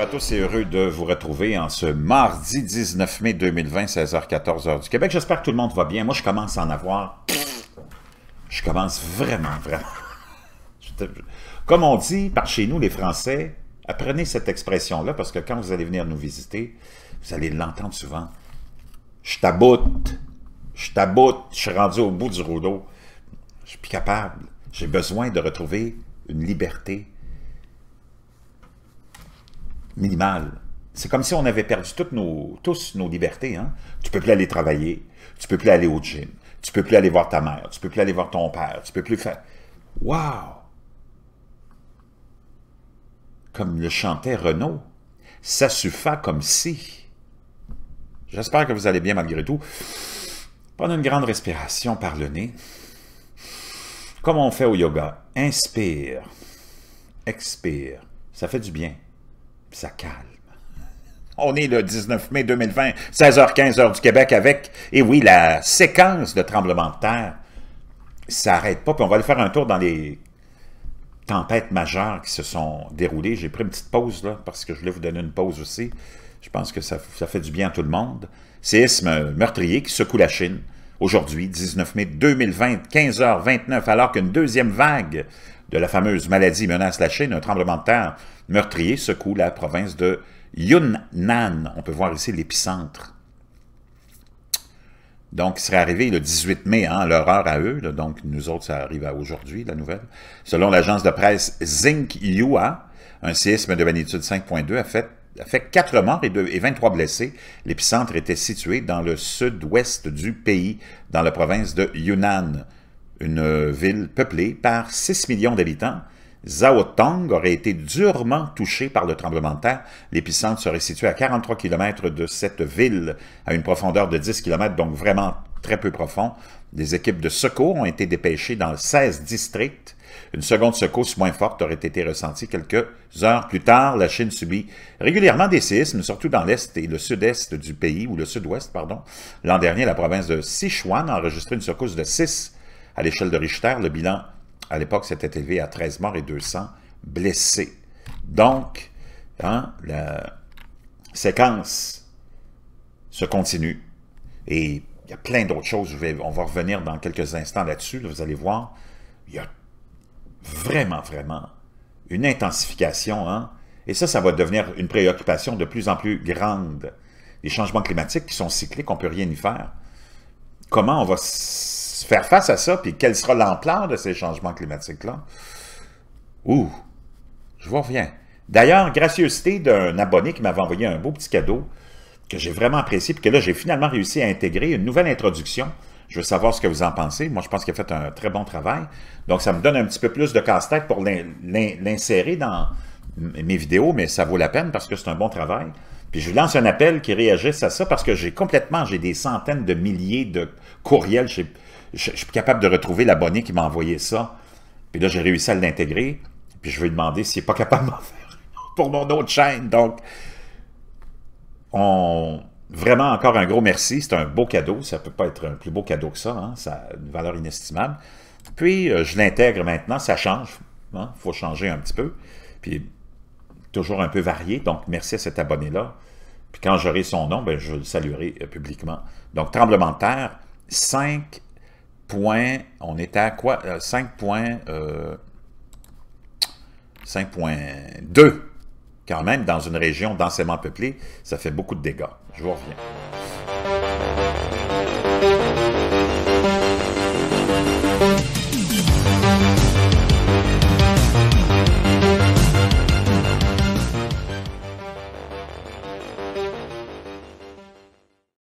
à tous et heureux de vous retrouver en ce mardi 19 mai 2020, 16h14 h du Québec. J'espère que tout le monde va bien. Moi, je commence à en avoir. Je commence vraiment, vraiment. Comme on dit par chez nous, les Français, apprenez cette expression-là parce que quand vous allez venir nous visiter, vous allez l'entendre souvent. Je taboute, je taboute, je suis rendu au bout du rouleau. Je suis plus capable. J'ai besoin de retrouver une liberté Minimal, C'est comme si on avait perdu toutes nos, tous nos libertés. Hein? Tu peux plus aller travailler, tu peux plus aller au gym, tu peux plus aller voir ta mère, tu peux plus aller voir ton père, tu peux plus faire... Wow! Comme le chantait Renaud, ça suffit comme si. J'espère que vous allez bien malgré tout. Prenez une grande respiration par le nez. Comme on fait au yoga, inspire, expire, ça fait du bien ça calme. On est le 19 mai 2020, 16h15 heure du Québec avec, et oui, la séquence de tremblements de terre. Ça n'arrête pas, puis on va aller faire un tour dans les tempêtes majeures qui se sont déroulées. J'ai pris une petite pause, là, parce que je voulais vous donner une pause aussi. Je pense que ça, ça fait du bien à tout le monde. Séisme meurtrier qui secoue la Chine. Aujourd'hui, 19 mai 2020, 15h29, alors qu'une deuxième vague de la fameuse maladie menace la Chine, un tremblement de terre meurtrier secoue la province de Yunnan. On peut voir ici l'épicentre. Donc, il serait arrivé le 18 mai, hein, à eux. donc, nous autres, ça arrive à aujourd'hui, la nouvelle. Selon l'agence de presse Xinhua, un séisme de magnitude 5.2 a fait, 4 morts et 23 blessés. L'épicentre était situé dans le sud-ouest du pays, dans la province de Yunnan une ville peuplée par 6 millions d'habitants, Zhaotong aurait été durement touchée par le tremblement de terre. L'épicentre serait situé à 43 km de cette ville, à une profondeur de 10 km, donc vraiment très peu profond. Des équipes de secours ont été dépêchées dans 16 districts. Une seconde secousse moins forte aurait été ressentie quelques heures plus tard. La Chine subit régulièrement des séismes, surtout dans l'est et le sud-est du pays, ou le sud-ouest, pardon. L'an dernier, la province de Sichuan a enregistré une secousse de 6 à l'échelle de Richter, le bilan à l'époque s'était élevé à 13 morts et 200 blessés. Donc, hein, la séquence se continue. Et il y a plein d'autres choses. on va revenir dans quelques instants là-dessus. vous allez voir, il y a vraiment, vraiment une intensification. Hein? Et ça, ça va devenir une préoccupation de plus en plus grande. Les changements climatiques qui sont cycliques, on ne peut rien y faire. Comment on va faire face à ça, puis quelle sera l'ampleur de ces changements climatiques-là? Ouh, je vous reviens. D'ailleurs, gracieuseté d'un abonné qui m'avait envoyé un beau petit cadeau que j'ai vraiment apprécié, puis que là, j'ai finalement réussi à intégrer une nouvelle introduction. Je veux savoir ce que vous en pensez. Moi, je pense qu'il a fait un très bon travail. Donc, ça me donne un petit peu plus de casse-tête pour l'insérer dans mes vidéos, mais ça vaut la peine parce que c'est un bon travail. Puis je lance un appel qui réagisse à ça parce que j'ai complètement, j'ai des centaines de milliers de courriels. Je suis capable de retrouver l'abonné qui m'a envoyé ça. Puis là, j'ai réussi à l'intégrer. Puis je vais lui demander s'il n'est pas capable de m'en faire pour mon autre chaîne. Donc, on... vraiment encore un gros merci. C'est un beau cadeau. Ça ne peut pas être un plus beau cadeau que ça. Hein. Ça a une valeur inestimable. Puis, euh, je l'intègre maintenant. Ça change. Il hein. faut changer un petit peu. Puis, toujours un peu varié. Donc, merci à cet abonné-là. Puis quand j'aurai son nom, ben, je le saluerai euh, publiquement. Donc, tremblement de terre, 5 points, on était à quoi? 5 euh, points, 5.2 euh, quand même dans une région densément peuplée, ça fait beaucoup de dégâts. Je vous reviens.